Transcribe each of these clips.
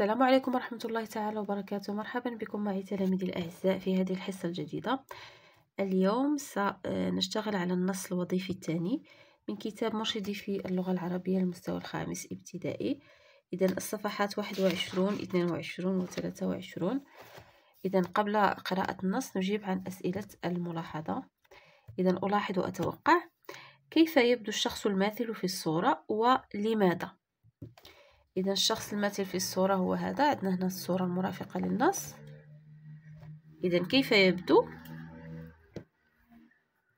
السلام عليكم ورحمة الله تعالى وبركاته مرحبا بكم معي تلاميذي الأعزاء في هذه الحصة الجديدة اليوم سنشتغل آه، على النص الوظيفي الثاني من كتاب مرشدي في اللغة العربية المستوى الخامس ابتدائي إذا الصفحات 21 22 و 23 إذا قبل قراءة النص نجيب عن أسئلة الملاحظة إذا ألاحظ وأتوقع كيف يبدو الشخص الماثل في الصورة ولماذا؟ اذا الشخص المثل في الصوره هو هذا عندنا هنا الصوره المرافقه للنص اذا كيف يبدو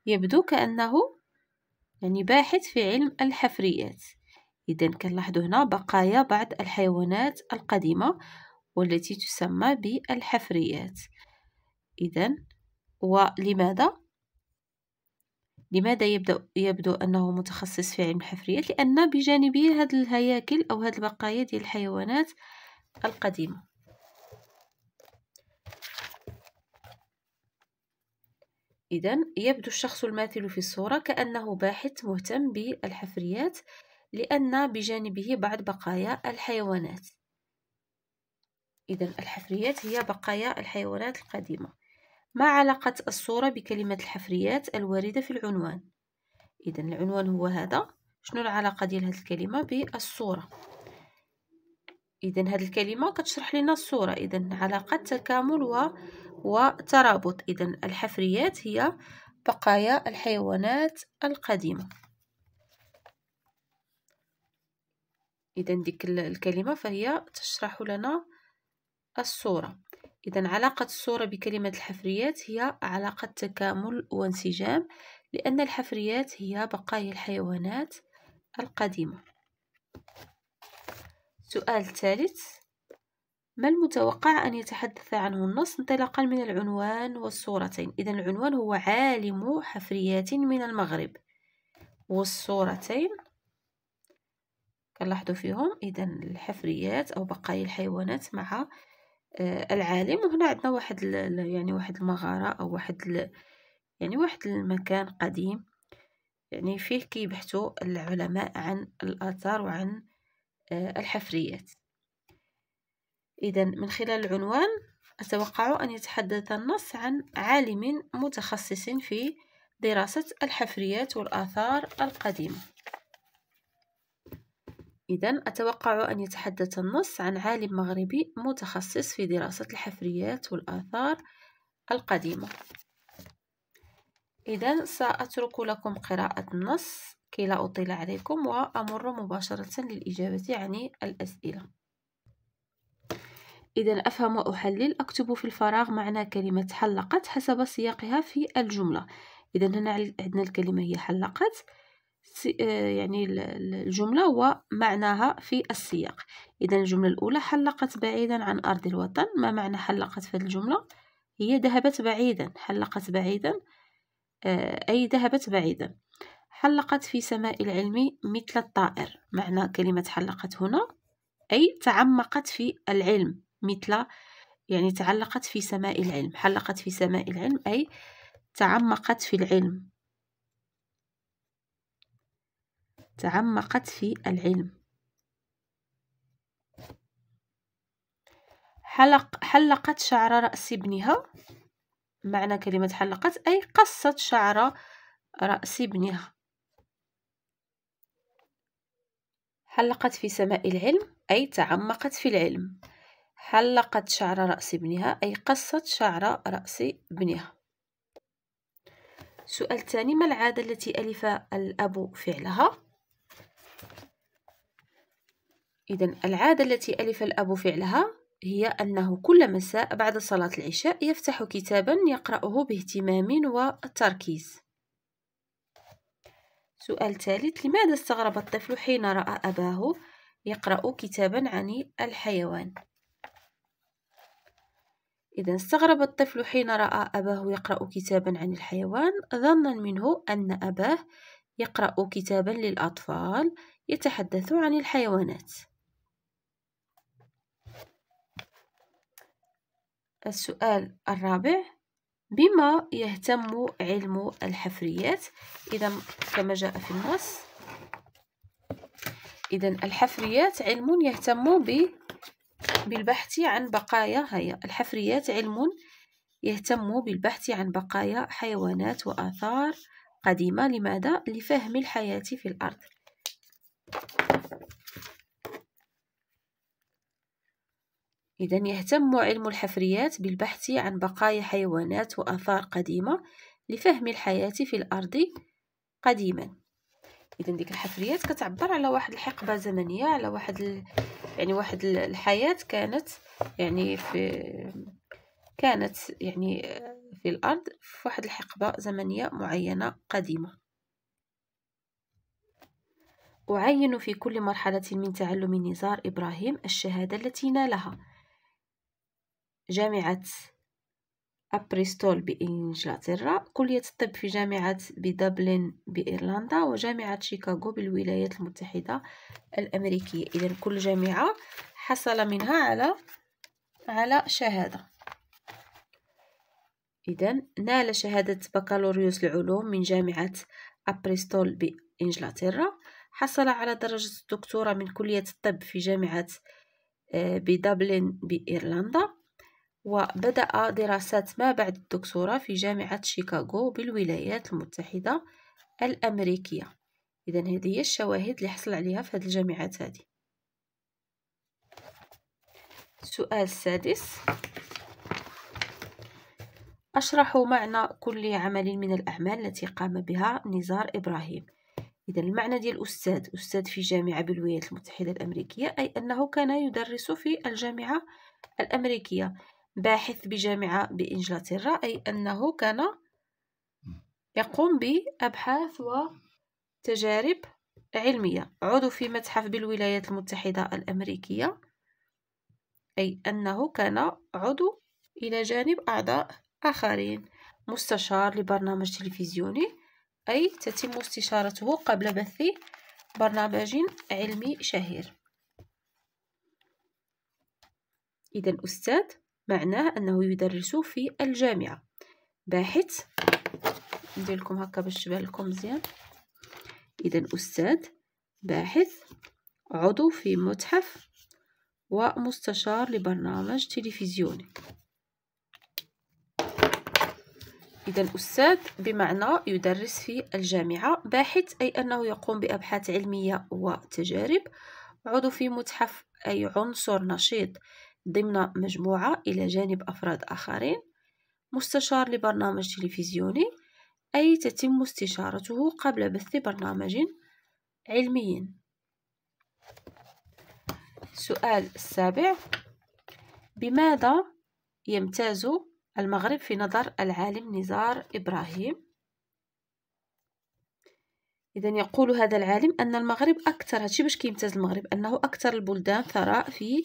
يبدو كانه يعني باحث في علم الحفريات إذا كنلاحظوا هنا بقايا بعض الحيوانات القديمة والتي تسمى بالحفريات إذا ولماذا لماذا يبدأ يبدو أنه متخصص في علم الحفريات لأن بجانبه هاد الهياكل أو هاد البقايا ديال الحيوانات القديمة إذا يبدو الشخص الماثل في الصورة كأنه باحث مهتم بالحفريات لأن بجانبه بعض بقايا الحيوانات إذا الحفريات هي بقايا الحيوانات القديمة ما علاقة الصورة بكلمة الحفريات الواردة في العنوان إذا العنوان هو هذا شنو العلاقة ديال هذه الكلمة بالصورة إذا هذه الكلمة كتشرح لنا الصورة إذا علاقة تكامل و... وترابط إذا الحفريات هي بقايا الحيوانات القديمة إذا ديك الكلمة فهي تشرح لنا الصورة إذا علاقة الصورة بكلمة الحفريات هي علاقة تكامل وانسجام لأن الحفريات هي بقايا الحيوانات القديمة سؤال ثالث ما المتوقع أن يتحدث عنه النص انطلاقا من العنوان والصورتين إذا العنوان هو عالم حفريات من المغرب والصورتين كنلاحظوا فيهم إذا الحفريات أو بقايا الحيوانات مع آه، العالم وهنا عندنا واحد يعني واحد المغارة أو واحد يعني واحد المكان قديم يعني فيه كيبحثوا العلماء عن الآثار وعن آه، الحفريات إذا من خلال العنوان أتوقع أن يتحدث النص عن عالم متخصص في دراسة الحفريات والآثار القديمة إذا أتوقع أن يتحدث النص عن عالم مغربي متخصص في دراسة الحفريات والآثار القديمة إذا سأترك لكم قراءة النص كي لا أطيل عليكم وأمر مباشرة للإجابة عن الأسئلة إذا أفهم وأحلل أكتب في الفراغ معنى كلمة حلقت حسب سياقها في الجملة إذا هنا عندنا الكلمة هي حلقت آه، يعني الجملة ومعناها في السياق إذا الجملة الأولى حلقت بعيدا عن أرض الوطن ما معنى حلقت في الجملة هي ذهبت بعيدا حلقت بعيدا آه، أي ذهبت بعيدا حلقت في سماء العلم مثل الطائر معنى كلمة حلقت هنا أي تعمقت في العلم مثل يعني تعلقت في سماء العلم حلقت في سماء العلم أي تعمقت في العلم تعمقت في العلم حلق حلقت شعر رأس ابنها معنى كلمة حلقت أي قصت شعر رأس ابنها حلقت في سماء العلم أي تعمقت في العلم حلقت شعر رأس ابنها أي قصت شعر رأس ابنها سؤال ثاني ما العادة التي ألف الأب فعلها؟ إذا العادة التي ألف الأب فعلها هي أنه كل مساء بعد صلاة العشاء يفتح كتابا يقرأه باهتمام وتركيز سؤال ثالث لماذا استغرب الطفل حين رأى أباه يقرأ كتابا عن الحيوان إذا استغرب الطفل حين رأى أباه يقرأ كتابا عن الحيوان ظنا منه أن أباه يقرأ كتابا للأطفال يتحدث عن الحيوانات السؤال الرابع بما يهتم علم الحفريات إذا كما جاء في النص إذا الحفريات علم يهتم ب بالبحث عن بقايا هيا الحفريات علم يهتم بالبحث عن بقايا حيوانات وآثار قديمة لماذا؟ لفهم الحياة في الأرض إذا يهتم علم الحفريات بالبحث عن بقايا حيوانات وآثار قديمة لفهم الحياة في الأرض قديما إذا ديك الحفريات كتعبر على واحد الحقبة زمنية على واحد ال... يعني واحد الحياة كانت يعني في كانت يعني في الأرض في واحد الحقبة زمنية معينة قديمة أعين في كل مرحلة من تعلم نزار إبراهيم الشهادة التي نالها جامعة أبريستول بإنجلترا كلية الطب في جامعة بدبلن بإيرلندا وجامعة شيكاغو بالولايات المتحدة الأمريكية إذا كل جامعة حصل منها على على شهادة إذا نال شهادة بكالوريوس العلوم من جامعة أبريستول بإنجلترا حصل على درجة الدكتوراه من كلية الطب في جامعة آه، بدبلن بإيرلندا وبدأ دراسات ما بعد الدكتوراه في جامعة شيكاغو بالولايات المتحدة الأمريكية إذا هذه هي الشواهد اللي حصل عليها في هذه الجامعات هذه السؤال السادس أشرح معنى كل عمل من الأعمال التي قام بها نزار إبراهيم إذا المعنى ديال أستاذ أستاذ في جامعة بالولايات المتحدة الأمريكية أي أنه كان يدرس في الجامعة الأمريكية باحث بجامعة بإنجلترا أي أنه كان يقوم بأبحاث وتجارب علمية عضو في متحف بالولايات المتحدة الأمريكية أي أنه كان عضو إلى جانب أعضاء آخرين مستشار لبرنامج تلفزيوني أي تتم استشارته قبل بث برنامج علمي شهير إذا أستاذ معناه أنه يدرس في الجامعة باحث ندير لكم هكا باش تبان لكم مزيان إذا أستاذ باحث عضو في متحف ومستشار لبرنامج تلفزيوني إذا أستاذ بمعنى يدرس في الجامعة باحث أي أنه يقوم بأبحاث علمية وتجارب عضو في متحف أي عنصر نشيط ضمن مجموعة إلى جانب أفراد آخرين مستشار لبرنامج تلفزيوني أي تتم استشارته قبل بث برنامج علمي السؤال السابع بماذا يمتاز المغرب في نظر العالم نزار إبراهيم إذا يقول هذا العالم أن المغرب أكثر هادشي باش كيمتاز المغرب أنه أكثر البلدان ثراء في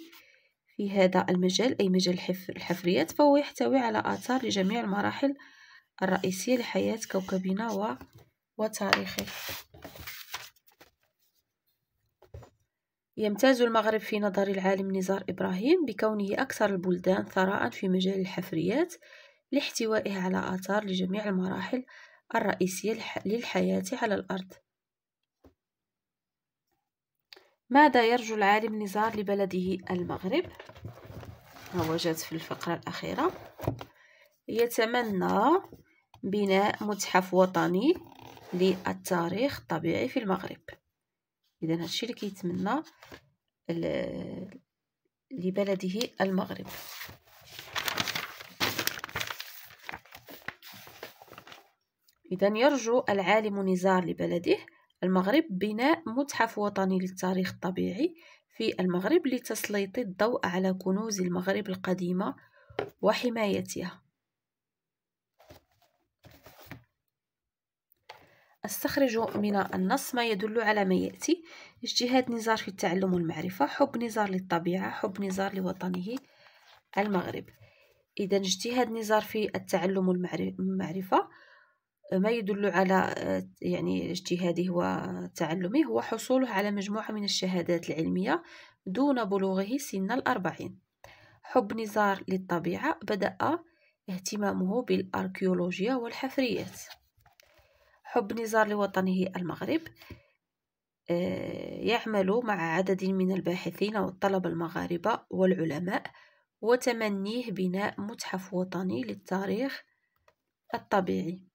في هذا المجال أي مجال الحفريات فهو يحتوي على آثار لجميع المراحل الرئيسية لحياة كوكبنا و... وتاريخه يمتاز المغرب في نظر العالم نزار إبراهيم بكونه أكثر البلدان ثراء في مجال الحفريات لاحتوائه على آثار لجميع المراحل الرئيسية للحياة على الأرض ماذا يرجو العالم نزار لبلده المغرب هو جات في الفقرة الأخيرة يتمنى بناء متحف وطني للتاريخ الطبيعي في المغرب إذا هادشي اللي كيتمنى لبلده المغرب إذا يرجو العالم نزار لبلده المغرب بناء متحف وطني للتاريخ الطبيعي في المغرب لتسليط الضوء على كنوز المغرب القديمة وحمايتها استخرج من النص ما يدل على ما يأتي اجتهاد نزار في التعلم والمعرفة حب نزار للطبيعة حب نزار لوطنه المغرب إذا اجتهاد نزار في التعلم والمعرفة ما يدل على آه، يعني اجتهاده وتعلمه هو حصوله على مجموعة من الشهادات العلمية دون بلوغه سن الأربعين حب نزار للطبيعة بدأ اهتمامه بالأركيولوجيا والحفريات حب نزار لوطنه المغرب آه، يعمل مع عدد من الباحثين والطلبة المغاربة والعلماء وتمنيه بناء متحف وطني للتاريخ الطبيعي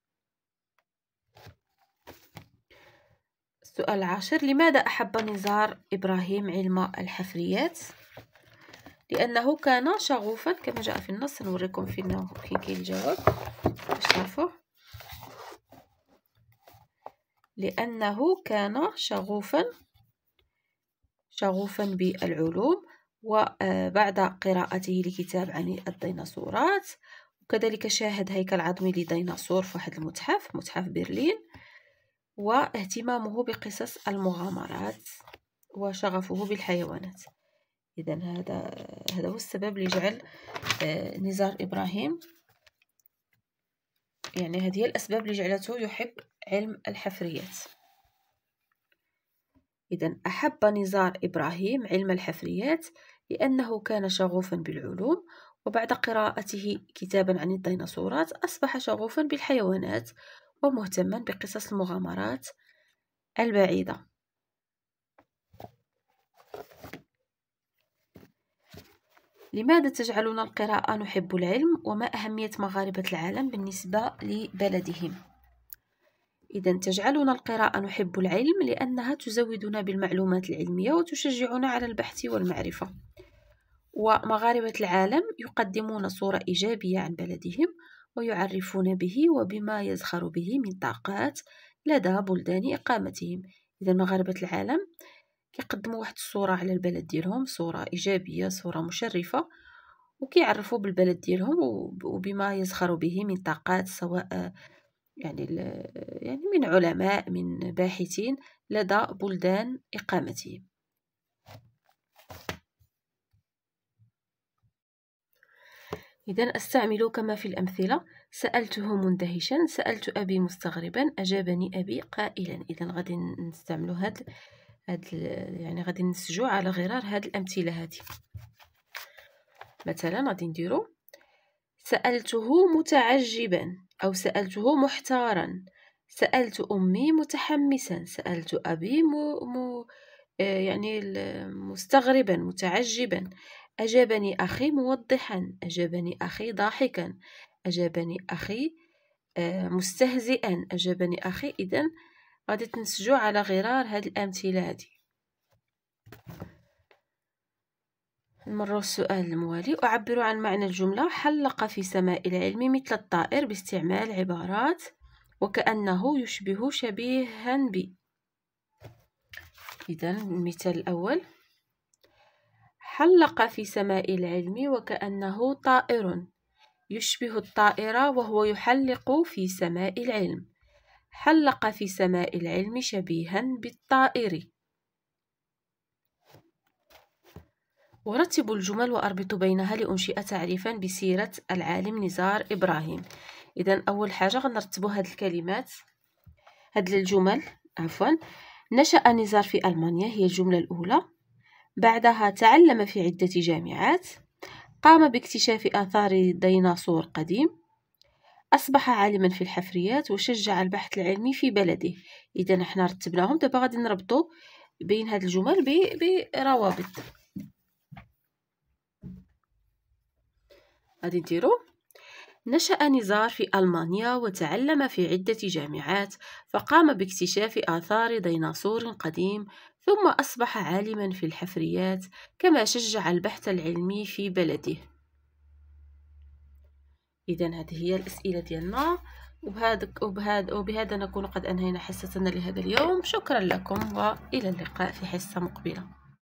السؤال العاشر لماذا أحب نزار إبراهيم علم الحفريات؟ لأنه كان شغوفا كما جاء في النص نوريكم فين فين كاين الجواب باش تعرفوه لأنه كان شغوفا شغوفا بالعلوم وبعد قراءته لكتاب عن الديناصورات وكذلك شاهد هيكل عظمي لديناصور في واحد المتحف متحف برلين واهتمامه بقصص المغامرات وشغفه بالحيوانات إذا هذا هذا هو السبب اللي جعل آه، نزار إبراهيم يعني هذه هي الأسباب اللي جعلته يحب علم الحفريات إذا أحب نزار إبراهيم علم الحفريات لأنه كان شغوفا بالعلوم وبعد قراءته كتابا عن الديناصورات أصبح شغوفا بالحيوانات ومهتما بقصص المغامرات البعيدة لماذا تجعلنا القراءة نحب العلم وما أهمية مغاربة العالم بالنسبة لبلدهم؟ إذا تجعلنا القراءة نحب العلم لأنها تزودنا بالمعلومات العلمية وتشجعنا على البحث والمعرفة ومغاربة العالم يقدمون صورة إيجابية عن بلدهم ويعرفون به وبما يزخر به من طاقات لدى بلدان إقامتهم إذا مغاربة العالم كيقدموا واحد الصورة على البلد ديالهم صورة إيجابية صورة مشرفة وكيعرفوا بالبلد ديالهم وبما يزخر به من طاقات سواء يعني يعني من علماء من باحثين لدى بلدان إقامتهم إذا أستعمل كما في الأمثلة سألته مندهشا سألت أبي مستغربا أجابني أبي قائلا إذا غادي نستعمل هاد, هاد يعني غادي نسجو على غرار هاد الأمثلة هذه مثلا غادي نديرو سألته متعجبا أو سألته محتارا سألت أمي متحمسا سألت أبي م... م... آه، يعني مستغربا متعجبا أجابني أخي موضحا أجابني أخي ضاحكا أجابني أخي آه، مستهزئا أجابني أخي إذا غادي تنسجو على غرار هاد الأمثلة هادي نمروا السؤال الموالي أعبر عن معنى الجملة حلق في سماء العلم مثل الطائر باستعمال عبارات وكأنه يشبه شبيها بي إذا المثال الأول حلق في سماء العلم وكأنه طائر يشبه الطائرة وهو يحلق في سماء العلم حلق في سماء العلم شبيها بالطائر ورتب الجمل وأربط بينها لأنشئ تعريفا بسيرة العالم نزار إبراهيم إذا أول حاجة غنرتبوا هاد الكلمات هاد الجمل عفوا نشأ نزار في ألمانيا هي الجملة الأولى بعدها تعلم في عدة جامعات قام باكتشاف آثار ديناصور قديم أصبح عالما في الحفريات وشجع البحث العلمي في بلده إذا نحن رتبناهم دابا غادي نربطو بين هاد الجمل بروابط غادي نديرو نشأ نزار في ألمانيا وتعلم في عدة جامعات فقام باكتشاف آثار ديناصور قديم ثم أصبح عالما في الحفريات كما شجع البحث العلمي في بلده إذا هذه هي الأسئلة ديالنا وبهذا وبهذا وبهذا نكون قد أنهينا حصتنا لهذا اليوم شكرا لكم وإلى اللقاء في حصة مقبلة